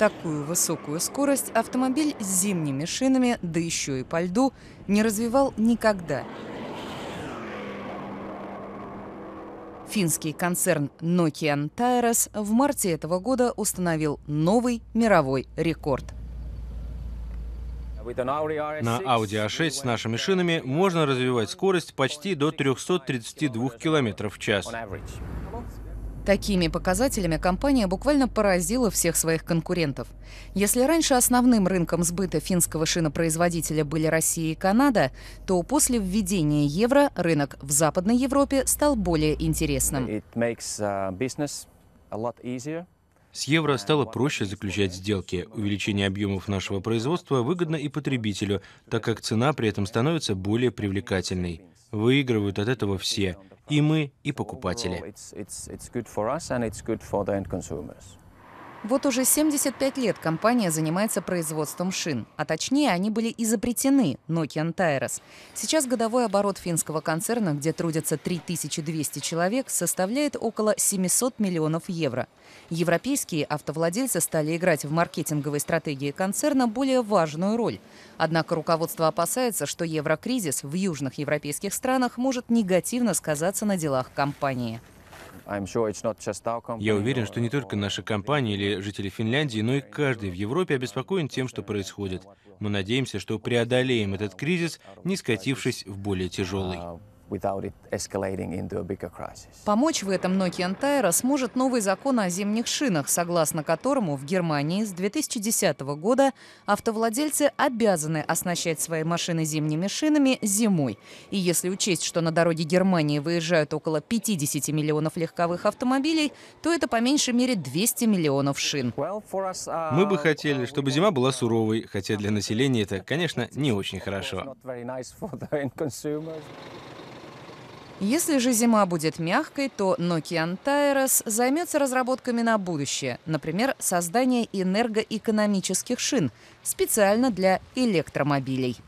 такую высокую скорость автомобиль с зимними шинами, да еще и по льду, не развивал никогда. Финский концерн Nokian Tyres в марте этого года установил новый мировой рекорд – на Audi A6 с нашими шинами можно развивать скорость почти до 332 км в час. Такими показателями компания буквально поразила всех своих конкурентов. Если раньше основным рынком сбыта финского шинопроизводителя были Россия и Канада, то после введения евро рынок в Западной Европе стал более интересным. Uh, С евро стало проще заключать сделки. Увеличение объемов нашего производства выгодно и потребителю, так как цена при этом становится более привлекательной. Выигрывают от этого все, и мы, и покупатели. Вот уже 75 лет компания занимается производством шин, а точнее они были и запретены Nokian Tyros. Сейчас годовой оборот финского концерна, где трудятся 3200 человек, составляет около 700 миллионов евро. Европейские автовладельцы стали играть в маркетинговой стратегии концерна более важную роль. Однако руководство опасается, что еврокризис в южных европейских странах может негативно сказаться на делах компании. Я уверен, что не только наша компания или жители Финляндии, но и каждый в Европе обеспокоен тем, что происходит. Мы надеемся, что преодолеем этот кризис, не скатившись в более тяжелый. Помочь в этом Nokian Tyra сможет новый закон о зимних шинах, согласно которому в Германии с 2010 года автовладельцы обязаны оснащать свои машины зимними шинами зимой. И если учесть, что на дороге Германии выезжают около 50 миллионов легковых автомобилей, то это по меньшей мере 200 миллионов шин. Uh, Мы бы хотели, чтобы зима была суровой, хотя для населения это, конечно, не очень хорошо. Если же зима будет мягкой, то Nokian Tires займется разработками на будущее, например, создание энергоэкономических шин специально для электромобилей.